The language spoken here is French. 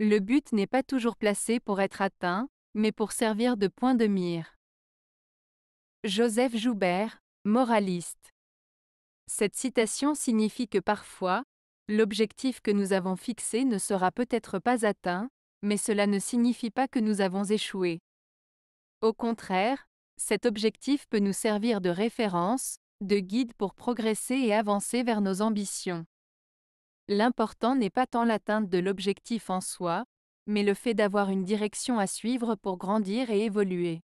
Le but n'est pas toujours placé pour être atteint, mais pour servir de point de mire. Joseph Joubert, moraliste. Cette citation signifie que parfois, l'objectif que nous avons fixé ne sera peut-être pas atteint, mais cela ne signifie pas que nous avons échoué. Au contraire, cet objectif peut nous servir de référence, de guide pour progresser et avancer vers nos ambitions. L'important n'est pas tant l'atteinte de l'objectif en soi, mais le fait d'avoir une direction à suivre pour grandir et évoluer.